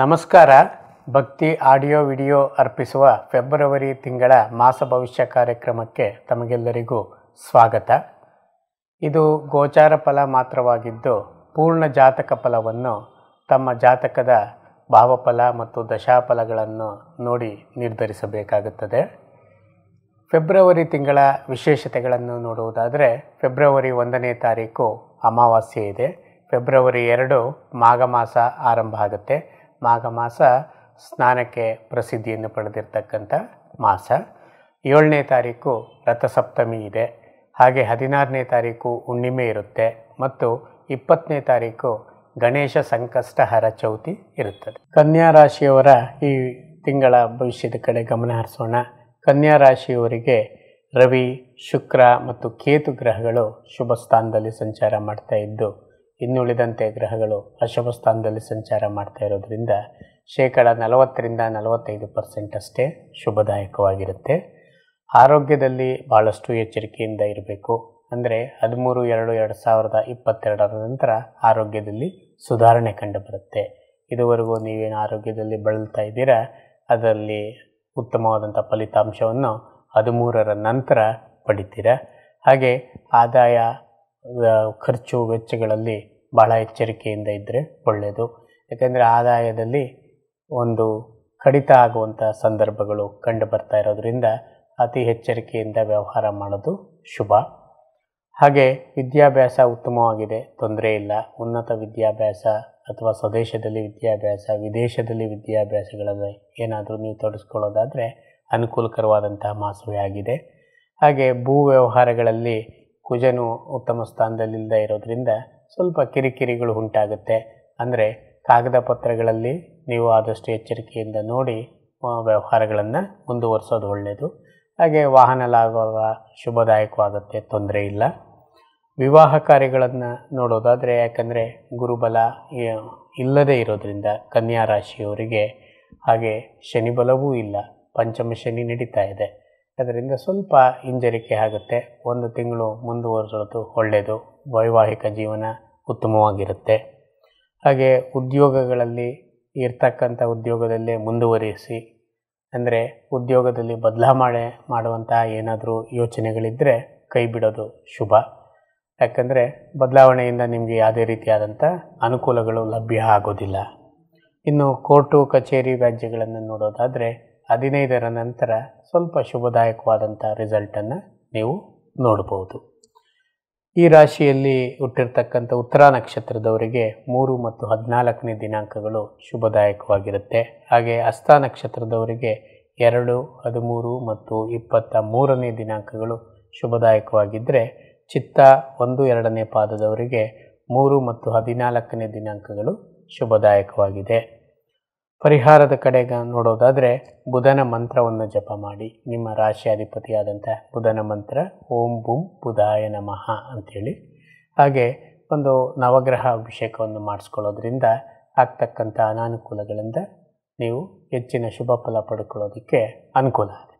ನಮಸ್ಕಾರ ಭಕ್ತಿ audio video ಅರ್ಪಿಸುವ ಫೆಬ್ರವರಿ ತಿಂಗಳ ಮಾಸ ಭವಿಷ್ಯ ಕಾರ್ಯಕ್ರಮಕ್ಕೆ ತಮಗೆಲ್ಲರಿಗೂ ಸ್ವಾಗತ ಇದು ಗೋಚಾರ ಫಲ ಮಾತ್ರವಾಗಿದ್ದು ಪೂರ್ಣ ಜಾತಕ ಫಲವನ್ನು ತಮ್ಮ ಜಾತಕದ ಭಾವಫಲ ಮತ್ತು ದಶಾಫಲಗಳನ್ನು ನೋಡಿ ನಿರ್ಧರಿಸಬೇಕಾಗುತ್ತದೆ ಫೆಬ್ರವರಿ ತಿಂಗಳ ವಿಶೇಷತೆಗಳನ್ನು ನೋಡುವುದಾದರೆ ಫೆಬ್ರವರಿ ಒಂದನೇ ತಾರೀಕು ಅಮಾವಾಸ್ಯೆ ಇದೆ ಫೆಬ್ರವರಿ ಎರಡು ಮಾಘ ಮಾಸ ಆರಂಭ ಆಗುತ್ತೆ ಮಾಘ ಮಾಸ ಸ್ನಾನಕ್ಕೆ ಪ್ರಸಿದ್ಧಿಯನ್ನು ಪಡೆದಿರ್ತಕ್ಕಂಥ ಮಾಸ ಏಳನೇ ತಾರೀಕು ರಥಸಪ್ತಮಿ ಇದೆ ಹಾಗೆ ಹದಿನಾರನೇ ತಾರೀಕು ಹುಣ್ಣಿಮೆ ಇರುತ್ತೆ ಮತ್ತು ಇಪ್ಪತ್ತನೇ ತಾರೀಕು ಗಣೇಶ ಸಂಕಷ್ಟಹರ ಚೌತಿ ಇರುತ್ತದೆ ಕನ್ಯಾ ರಾಶಿಯವರ ಈ ತಿಂಗಳ ಭವಿಷ್ಯದ ಕಡೆ ಗಮನ ಹರಿಸೋಣ ಕನ್ಯಾ ರಾಶಿಯವರಿಗೆ ರವಿ ಶುಕ್ರ ಮತ್ತು ಕೇತು ಗ್ರಹಗಳು ಶುಭ ಸ್ಥಾನದಲ್ಲಿ ಸಂಚಾರ ಮಾಡ್ತಾ ಇದ್ದು ಇನ್ನುಳಿದಂತೆ ಗ್ರಹಗಳು ಅಶುಭ ಸ್ಥಾನದಲ್ಲಿ ಸಂಚಾರ ಮಾಡ್ತಾ ಇರೋದರಿಂದ ಶೇಕಡ ನಲವತ್ತರಿಂದ ನಲವತ್ತೈದು ಪರ್ಸೆಂಟ್ ಅಷ್ಟೇ ಶುಭದಾಯಕವಾಗಿರುತ್ತೆ ಆರೋಗ್ಯದಲ್ಲಿ ಭಾಳಷ್ಟು ಎಚ್ಚರಿಕೆಯಿಂದ ಇರಬೇಕು ಅಂದರೆ ಹದಿಮೂರು ಎರಡು ಎರಡು ಸಾವಿರದ ಇಪ್ಪತ್ತೆರಡರ ನಂತರ ಆರೋಗ್ಯದಲ್ಲಿ ಸುಧಾರಣೆ ಕಂಡುಬರುತ್ತೆ ಇದುವರೆಗೂ ನೀವೇನು ಆರೋಗ್ಯದಲ್ಲಿ ಬಳಲ್ತಾ ಇದ್ದೀರಾ ಅದರಲ್ಲಿ ಉತ್ತಮವಾದಂಥ ಫಲಿತಾಂಶವನ್ನು ಹದಿಮೂರರ ನಂತರ ಪಡಿತೀರ ಹಾಗೆ ಆದಾಯ ಖರ್ಚು ವೆಚ್ಚಗಳಲ್ಲಿ ಭಾಳ ಎಚ್ಚರಿಕೆಯಿಂದ ಇದ್ದರೆ ಒಳ್ಳೆಯದು ಯಾಕೆಂದರೆ ಆದಾಯದಲ್ಲಿ ಒಂದು ಕಡಿತ ಆಗುವಂಥ ಸಂದರ್ಭಗಳು ಕಂಡು ಬರ್ತಾ ಇರೋದರಿಂದ ಅತಿ ಎಚ್ಚರಿಕೆಯಿಂದ ವ್ಯವಹಾರ ಮಾಡೋದು ಶುಭ ಹಾಗೆ ವಿದ್ಯಾಭ್ಯಾಸ ಉತ್ತಮವಾಗಿದೆ ತೊಂದರೆ ಇಲ್ಲ ಉನ್ನತ ವಿದ್ಯಾಭ್ಯಾಸ ಅಥವಾ ಸ್ವದೇಶದಲ್ಲಿ ವಿದ್ಯಾಭ್ಯಾಸ ವಿದೇಶದಲ್ಲಿ ವಿದ್ಯಾಭ್ಯಾಸಗಳಲ್ಲಿ ಏನಾದರೂ ನೀವು ತೊಡಗಿಸ್ಕೊಳ್ಳೋದಾದರೆ ಅನುಕೂಲಕರವಾದಂತಹ ಮಾಸವೇ ಆಗಿದೆ ಹಾಗೆ ಭೂ ವ್ಯವಹಾರಗಳಲ್ಲಿ ಕುಜನು ಉತ್ತಮ ಸ್ಥಾನದಲ್ಲಿಲ್ಲದೆ ಇರೋದರಿಂದ ಸ್ವಲ್ಪ ಕಿರಿಕಿರಿಗಳು ಉಂಟಾಗುತ್ತೆ ಅಂದರೆ ಕಾಗದ ಪತ್ರಗಳಲ್ಲಿ ನೀವು ಆದಷ್ಟು ಎಚ್ಚರಿಕೆಯಿಂದ ನೋಡಿ ವ್ಯವಹಾರಗಳನ್ನು ಮುಂದುವರಿಸೋದು ಒಳ್ಳೆಯದು ಹಾಗೆ ವಾಹನ ಲಾಭ ಶುಭದಾಯಕವಾಗುತ್ತೆ ತೊಂದರೆ ಇಲ್ಲ ವಿವಾಹ ಕಾರ್ಯಗಳನ್ನು ನೋಡೋದಾದರೆ ಯಾಕಂದರೆ ಗುರುಬಲ ಇಲ್ಲದೇ ಇರೋದರಿಂದ ಕನ್ಯಾ ರಾಶಿಯವರಿಗೆ ಹಾಗೆ ಶನಿಬಲವೂ ಇಲ್ಲ ಪಂಚಮ ಶನಿ ನಡೀತಾ ಇದೆ ಅದರಿಂದ ಸ್ವಲ್ಪ ಹಿಂಜರಿಕೆ ಆಗುತ್ತೆ ಒಂದು ತಿಂಗಳು ಮುಂದುವರಿಸೋದು ಒಳ್ಳೆಯದು ವೈವಾಹಿಕ ಜೀವನ ಉತ್ತಮವಾಗಿರುತ್ತೆ ಹಾಗೆ ಉದ್ಯೋಗಗಳಲ್ಲಿ ಇರ್ತಕ್ಕಂಥ ಉದ್ಯೋಗದಲ್ಲೇ ಮುಂದುವರಿಸಿ ಅಂದರೆ ಉದ್ಯೋಗದಲ್ಲಿ ಬದಲಾವಣೆ ಮಾಡುವಂತಹ ಏನಾದರೂ ಯೋಚನೆಗಳಿದ್ದರೆ ಕೈ ಬಿಡೋದು ಶುಭ ಯಾಕಂದರೆ ಬದಲಾವಣೆಯಿಂದ ನಿಮಗೆ ಯಾವುದೇ ರೀತಿಯಾದಂಥ ಅನುಕೂಲಗಳು ಲಭ್ಯ ಆಗೋದಿಲ್ಲ ಇನ್ನು ಕೋರ್ಟು ಕಚೇರಿ ವ್ಯಾಜ್ಯಗಳನ್ನು ನೋಡೋದಾದರೆ ಹದಿನೈದರ ನಂತರ ಸ್ವಲ್ಪ ಶುಭದಾಯಕವಾದಂಥ ರಿಸಲ್ಟನ್ನು ನೀವು ನೋಡ್ಬೋದು ಈ ರಾಶಿಯಲ್ಲಿ ಹುಟ್ಟಿರ್ತಕ್ಕಂಥ ಉತ್ತರ ನಕ್ಷತ್ರದವರಿಗೆ ಮೂರು ಮತ್ತು ಹದಿನಾಲ್ಕನೇ ದಿನಾಂಕಗಳು ಶುಭದಾಯಕವಾಗಿರುತ್ತೆ ಹಾಗೆ ಅಸ್ತ ನಕ್ಷತ್ರದವರಿಗೆ ಎರಡು ಹದಿಮೂರು ಮತ್ತು ಇಪ್ಪತ್ತ ಮೂರನೇ ದಿನಾಂಕಗಳು ಶುಭದಾಯಕವಾಗಿದ್ದರೆ ಚಿತ್ತ ಒಂದು ಎರಡನೇ ಪಾದದವರಿಗೆ ಮೂರು ಮತ್ತು ಹದಿನಾಲ್ಕನೇ ದಿನಾಂಕಗಳು ಶುಭದಾಯಕವಾಗಿದೆ ಪರಿಹಾರದ ಕಡೆಗೆ ನೋಡೋದಾದರೆ ಬುಧನ ಮಂತ್ರವನ್ನು ಜಪ ಮಾಡಿ ನಿಮ್ಮ ರಾಶಿಯಾಧಿಪತಿಯಾದಂಥ ಬುಧನ ಮಂತ್ರ ಓಂ ಬುಂ ಬುಧಾಯ ನಮಃ ಅಂಥೇಳಿ ಹಾಗೆ ಒಂದು ನವಗ್ರಹ ಅಭಿಷೇಕವನ್ನು ಮಾಡಿಸ್ಕೊಳ್ಳೋದ್ರಿಂದ ಆಗ್ತಕ್ಕಂಥ ಅನಾನುಕೂಲಗಳಿಂದ ನೀವು ಹೆಚ್ಚಿನ ಶುಭ ಫಲ ಪಡ್ಕೊಳ್ಳೋದಕ್ಕೆ ಅನುಕೂಲ